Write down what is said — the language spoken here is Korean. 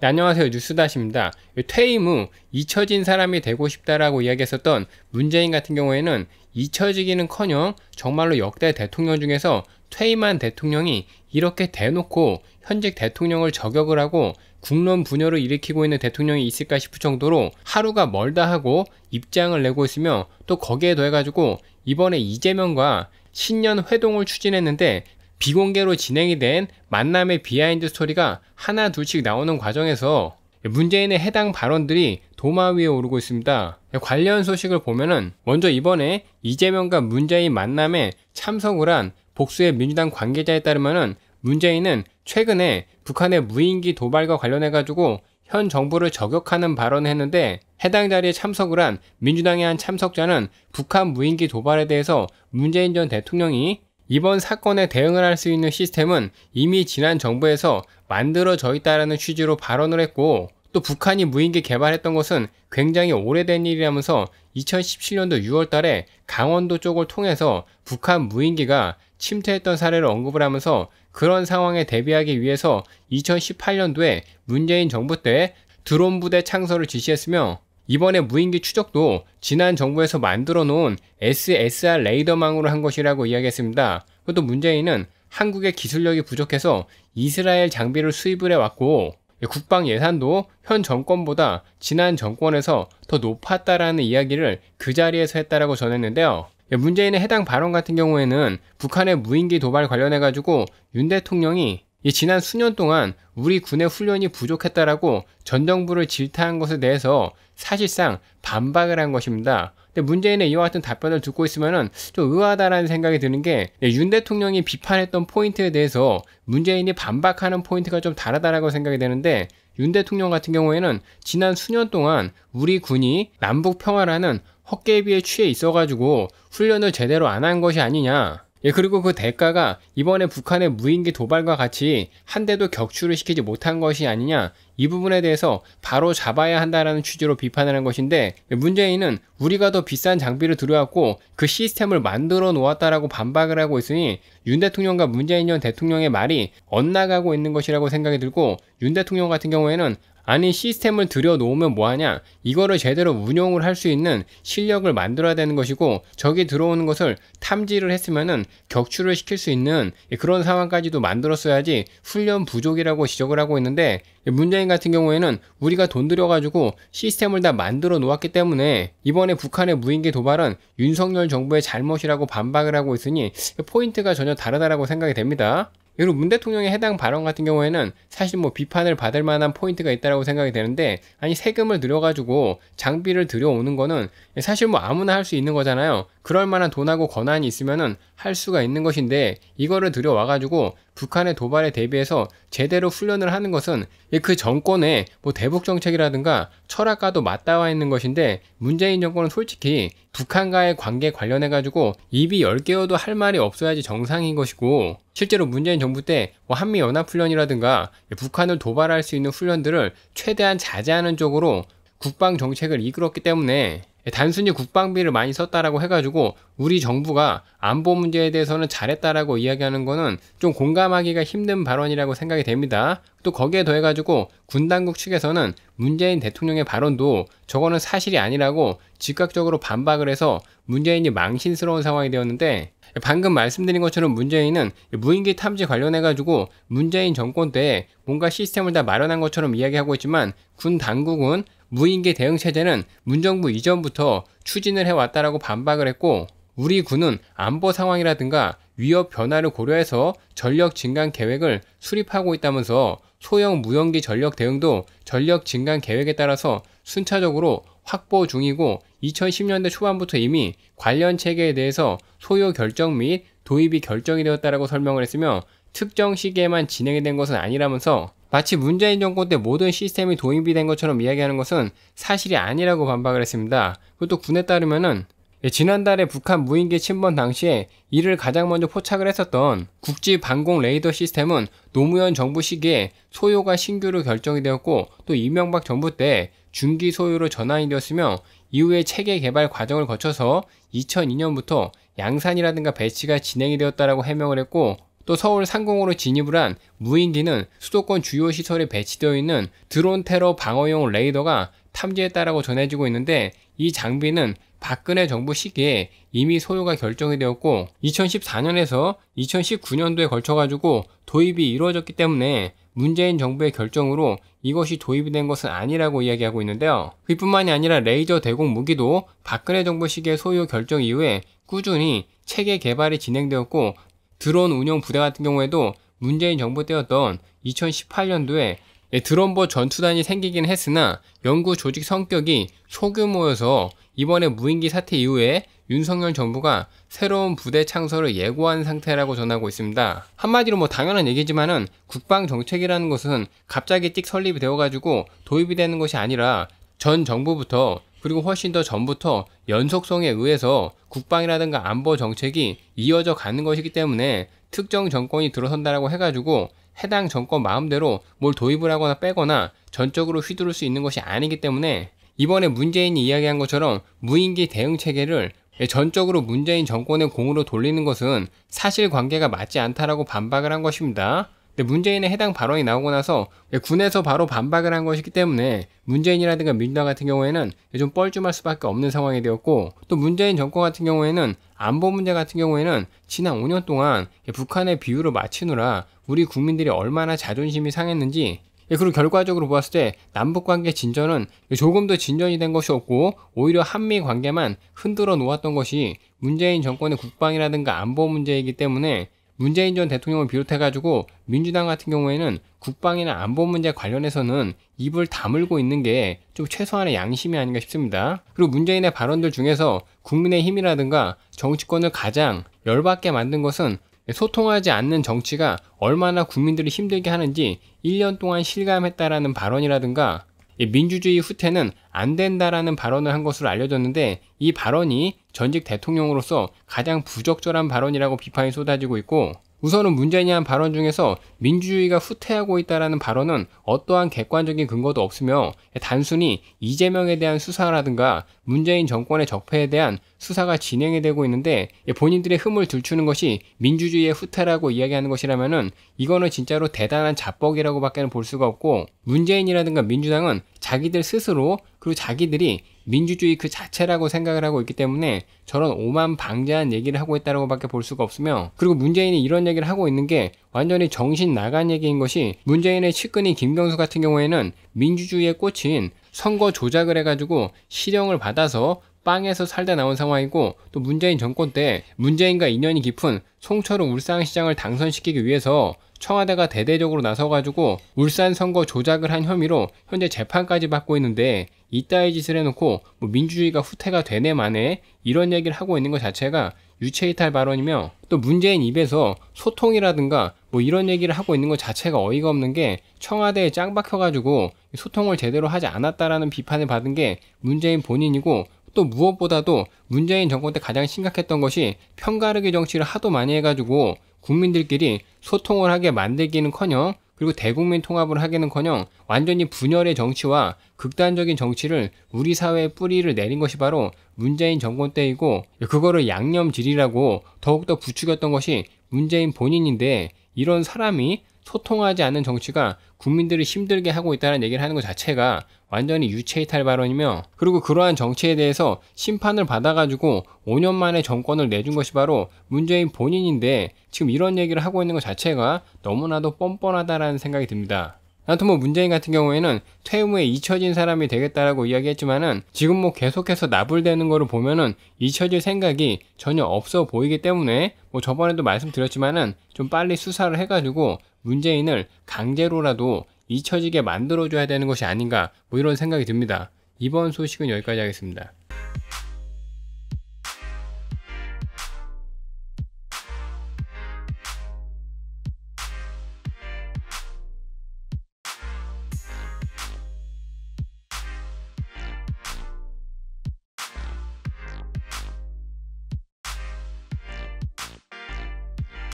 네, 안녕하세요. 뉴스다시입니다. 퇴임 후 잊혀진 사람이 되고 싶다라고 이야기했었던 문재인 같은 경우에는 잊혀지기는 커녕 정말로 역대 대통령 중에서 퇴임한 대통령이 이렇게 대놓고 현직 대통령을 저격을 하고 국론 분열을 일으키고 있는 대통령이 있을까 싶을 정도로 하루가 멀다 하고 입장을 내고 있으며 또 거기에 더해가지고 이번에 이재명과 신년 회동을 추진했는데 비공개로 진행이 된 만남의 비하인드 스토리가 하나 둘씩 나오는 과정에서 문재인의 해당 발언들이 도마 위에 오르고 있습니다. 관련 소식을 보면은 먼저 이번에 이재명과 문재인 만남에 참석을 한 복수의 민주당 관계자에 따르면은 문재인은 최근에 북한의 무인기 도발과 관련해 가지고 현 정부를 저격하는 발언을 했는데 해당 자리에 참석을 한 민주당의 한 참석자는 북한 무인기 도발에 대해서 문재인 전 대통령이 이번 사건에 대응을 할 수 있는 시스템은 이미 지난 정부에서 만들어져 있다라는 취지로 발언을 했고 또 북한이 무인기 개발했던 것은 굉장히 오래된 일이라면서 2017년도 6월 달에 강원도 쪽을 통해서 북한 무인기가 침투했던 사례를 언급을 하면서 그런 상황에 대비하기 위해서 2018년도에 문재인 정부 때 드론 부대 창설을 지시했으며 이번에 무인기 추적도 지난 정부에서 만들어 놓은 SSR 레이더망으로 한 것이라고 이야기했습니다. 그것도 문재인은 한국의 기술력이 부족해서 이스라엘 장비를 수입을 해왔고 예, 국방 예산도 현 정권보다 지난 정권에서 더 높았다라는 이야기를 그 자리에서 했다라고 전했는데요. 예, 문재인의 해당 발언 같은 경우에는 북한의 무인기 도발 관련해가지고 윤 대통령이 지난 수년 동안 우리 군의 훈련이 부족했다라고 전 정부를 질타한 것에 대해서 사실상 반박을 한 것입니다. 근데 문재인의 이와 같은 답변을 듣고 있으면은 좀 의아하다라는 생각이 드는 게윤 예, 대통령이 비판했던 포인트에 대해서 문재인이 반박하는 포인트가 좀 다르다라고 생각이 되는데 윤 대통령 같은 경우에는 지난 수년 동안 우리 군이 남북 평화라는 헛개비에 취해 있어가지고 훈련을 제대로 안 한 것이 아니냐 예, 그리고 그 대가가 이번에 북한의 무인기 도발과 같이 한 대도 격추를 시키지 못한 것이 아니냐 이 부분에 대해서 바로 잡아야 한다라는 취지로 비판을 한 것인데 문재인은 우리가 더 비싼 장비를 들여왔고 그 시스템을 만들어 놓았다라고 반박을 하고 있으니 윤 대통령과 문재인 전 대통령의 말이 엇나가고 있는 것이라고 생각이 들고 윤 대통령 같은 경우에는 아니 시스템을 들여놓으면 뭐하냐 이거를 제대로 운용을 할 수 있는 실력을 만들어야 되는 것이고 적이 들어오는 것을 탐지를 했으면은 격추를 시킬 수 있는 예, 그런 상황까지도 만들었어야지 훈련 부족이라고 지적을 하고 있는데 예, 문재인 같은 경우에는 우리가 돈 들여가지고 시스템을 다 만들어 놓았기 때문에 이번에 북한의 무인기 도발은 윤석열 정부의 잘못이라고 반박을 하고 있으니 예, 포인트가 전혀 다르다라고 생각이 됩니다. 그리고 문 대통령의 해당 발언 같은 경우에는 사실 뭐 비판을 받을 만한 포인트가 있다고 생각이 되는데 아니 세금을 늘여가지고 장비를 들여오는 거는 사실 뭐 아무나 할 수 있는 거잖아요. 그럴 만한 돈하고 권한이 있으면은 할 수가 있는 것인데 이거를 들여와가지고 북한의 도발에 대비해서 제대로 훈련을 하는 것은 예, 그 정권의 뭐 대북 정책이라든가 철학과도 맞닿아 있는 것인데 문재인 정권은 솔직히 북한과의 관계 관련해가지고 입이 열개여도할 말이 없어야지 정상인 것이고 실제로 문재인 정부 때뭐 한미연합훈련이라든가 예, 북한을 도발할 수 있는 훈련들을 최대한 자제하는 쪽으로 국방 정책을 이끌었기 때문에 예, 단순히 국방비를 많이 썼다라고 해가지고 우리 정부가 안보 문제에 대해서는 잘했다라고 이야기하는 거는 좀 공감하기가 힘든 발언이라고 생각이 됩니다. 또 거기에 더해가지고 군 당국 측에서는 문재인 대통령의 발언도 저거는 사실이 아니라고 즉각적으로 반박을 해서 문재인이 망신스러운 상황이 되었는데 예, 방금 말씀드린 것처럼 문재인은 무인기 탐지 관련해가지고 문재인 정권 때 뭔가 시스템을 다 마련한 것처럼 이야기하고 있지만 군 당국은 무인계 대응 체제는 문정부 이전부터 추진을 해왔다라고 반박을 했고 우리 군은 안보 상황이라든가 위협 변화를 고려해서 전력 증강 계획을 수립하고 있다면서 소형 무연기 전력 대응도 전력 증강 계획에 따라서 순차적으로 확보 중이고 2010년대 초반부터 이미 관련 체계에 대해서 소요 결정 및 도입이 결정이 되었다라고 설명을 했으며 특정 시기에만 진행이 된 것은 아니라면서 마치 문재인 정권 때 모든 시스템이 도입이 된 것처럼 이야기하는 것은 사실이 아니라고 반박을 했습니다. 그것도 군에 따르면은 예, 지난달에 북한 무인기 침범 당시에 이를 가장 먼저 포착을 했었던 국지 방공 레이더 시스템은 노무현 정부 시기에 소요가 신규로 결정이 되었고 또 이명박 정부 때 중기 소요로 전환이 되었으며 이후에 체계 개발 과정을 거쳐서 2002년부터 양산이라든가 배치가 진행이 되었다라고 해명을 했고 또 서울 상공으로 진입을 한 무인기는 수도권 주요 시설에 배치되어 있는 드론 테러 방어용 레이더가 탐지했다라고 전해지고 있는데 이 장비는 박근혜 정부 시기에 이미 소요가 결정이 되었고 2014년에서 2019년도에 걸쳐 가지고 도입이 이루어졌기 때문에 문재인 정부의 결정으로 이것이 도입이 된 것은 아니라고 이야기하고 있는데요. 그뿐만이 아니라 레이저 대공 무기도 박근혜 정부 시기의 소요 결정 이후에 꾸준히 체계 개발이 진행되었고 드론 운영 부대 같은 경우에도 문재인 정부 때였던 2018년도에 예, 드론보 전투단이 생기긴 했으나 연구 조직 성격이 소규모여서 이번에 무인기 사태 이후에 윤석열 정부가 새로운 부대 창설을 예고한 상태라고 전하고 있습니다. 한마디로 뭐 당연한 얘기지만은 국방 정책이라는 것은 갑자기 띡 설립이 되어가지고 도입이 되는 것이 아니라 전 정부부터 그리고 훨씬 더 전부터 연속성에 의해서 국방이라든가 안보 정책이 이어져 가는 것이기 때문에 특정 정권이 들어선다라고 해가지고 해당 정권 마음대로 뭘 도입을 하거나 빼거나 전적으로 휘두를 수 있는 것이 아니기 때문에 이번에 문재인이 이야기한 것처럼 무인기 대응 체계를 전적으로 문재인 정권의 공으로 돌리는 것은 사실 관계가 맞지 않다라고 반박을 한 것입니다. 근데 문재인의 해당 발언이 나오고 나서 군에서 바로 반박을 한 것이기 때문에 문재인이라든가 민주당 같은 경우에는 좀 뻘쭘할 수밖에 없는 상황이 되었고 또 문재인 정권 같은 경우에는 안보 문제 같은 경우에는 지난 5년 동안 북한의 비유를 맞추느라 우리 국민들이 얼마나 자존심이 상했는지 예, 그리고 결과적으로 보았을 때 남북 관계 진전은 조금 도 진전이 된 것이 없고 오히려 한미 관계만 흔들어 놓았던 것이 문재인 정권의 국방이라든가 안보 문제이기 때문에 문재인 전 대통령을 비롯해가지고 민주당 같은 경우에는 국방이나 안보 문제 관련해서는 입을 다물고 있는 게 좀 최소한의 양심이 아닌가 싶습니다. 그리고 문재인의 발언들 중에서 국민의 힘이라든가 정치권을 가장 열받게 만든 것은 소통하지 않는 정치가 얼마나 국민들이 힘들게 하는지 1년 동안 실감했다라는 발언이라든가 민주주의 후퇴는 안 된다라는 발언을 한 것으로 알려졌는데 이 발언이 전직 대통령으로서 가장 부적절한 발언이라고 비판이 쏟아지고 있고 우선은 문재인이 한 발언 중에서 민주주의가 후퇴하고 있다라는 발언은 어떠한 객관적인 근거도 없으며 단순히 이재명에 대한 수사라든가 문재인 정권의 적폐에 대한 수사가 진행이 되고 있는데 예, 본인들의 흠을 들추는 것이 민주주의의 후퇴라고 이야기하는 것이라면은 이거는 진짜로 대단한 자뻑이라고밖에 볼 수가 없고 문재인이라든가 민주당은 자기들 스스로 그리고 자기들이 민주주의 그 자체라고 생각을 하고 있기 때문에 저런 오만 방자한 얘기를 하고 있다고 밖에 볼 수가 없으며 그리고 문재인이 이런 얘기를 하고 있는 게 완전히 정신 나간 얘기인 것이 문재인의 측근인 김경수 같은 경우에는 민주주의의 꽃인 선거 조작을 해가지고 실형을 받아서 빵에서 살다 나온 상황이고 또 문재인 정권 때 문재인과 인연이 깊은 송철우 울산시장을 당선시키기 위해서 청와대가 대대적으로 나서가지고 울산 선거 조작을 한 혐의로 현재 재판까지 받고 있는데 이따위 짓을 해놓고 뭐 민주주의가 후퇴가 되네 만에 이런 얘기를 하고 있는 것 자체가 유체이탈 발언이며 또 문재인 입에서 소통이라든가 뭐 이런 얘기를 하고 있는 것 자체가 어이가 없는 게 청와대에 짱 박혀가지고 소통을 제대로 하지 않았다라는 비판을 받은 게 문재인 본인이고 또 무엇보다도 문재인 정권 때 가장 심각했던 것이 편가르기 정치를 하도 많이 해가지고 국민들끼리 소통을 하게 만들기는커녕 그리고 대국민 통합을 하기는커녕 완전히 분열의 정치와 극단적인 정치를 우리 사회에 뿌리를 내린 것이 바로 문재인 정권 때이고 그거를 양념질이라고 더욱더 부추겼던 것이 문재인 본인인데 이런 사람이 소통하지 않는 정치가 국민들을 힘들게 하고 있다는 얘기를 하는 것 자체가 완전히 유체이탈 발언이며 그리고 그러한 정치에 대해서 심판을 받아가지고 5년 만에 정권을 내준 것이 바로 문재인 본인인데 지금 이런 얘기를 하고 있는 것 자체가 너무나도 뻔뻔하다라는 생각이 듭니다. 아무튼 뭐 문재인 같은 경우에는 퇴임 후에 잊혀진 사람이 되겠다라고 이야기했지만은 지금 뭐 계속해서 나불대는 거를 보면은 잊혀질 생각이 전혀 없어 보이기 때문에 뭐 저번에도 말씀드렸지만은 좀 빨리 수사를 해가지고 문재인을 강제로라도 잊혀지게 만들어줘야 되는 것이 아닌가 뭐 이런 생각이 듭니다. 이번 소식은 여기까지 하겠습니다.